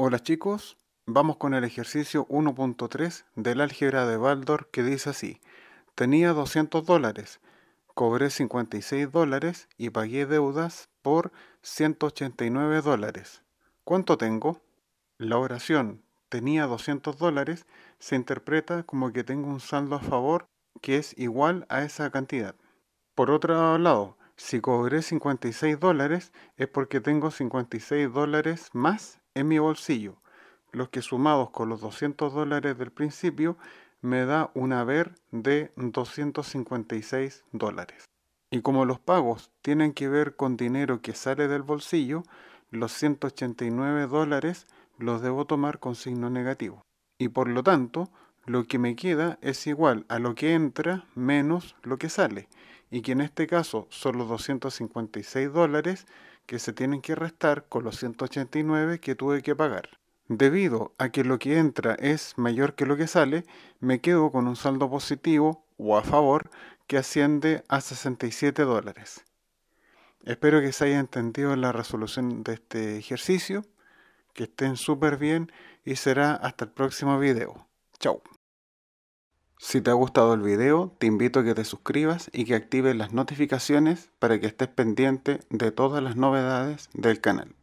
Hola chicos, vamos con el ejercicio 1.3 del álgebra de Baldor que dice así. Tenía 200 dólares, cobré 56 dólares y pagué deudas por 189 dólares. ¿Cuánto tengo? La oración tenía 200 dólares se interpreta como que tengo un saldo a favor que es igual a esa cantidad. Por otro lado, si cobré 56 dólares es porque tengo 56 dólares más en mi bolsillo, los que sumados con los 200 dólares del principio me da un haber de 256 dólares. Y como los pagos tienen que ver con dinero que sale del bolsillo, los 189 dólares los debo tomar con signo negativo. Y por lo tanto, lo que me queda es igual a lo que entra menos lo que sale y que en este caso son los 256 dólares que se tienen que restar con los 189 que tuve que pagar. Debido a que lo que entra es mayor que lo que sale, me quedo con un saldo positivo o a favor que asciende a 67 dólares. Espero que se haya entendido la resolución de este ejercicio, que estén súper bien y será hasta el próximo video. Chao. Si te ha gustado el video, te invito a que te suscribas y que actives las notificaciones para que estés pendiente de todas las novedades del canal.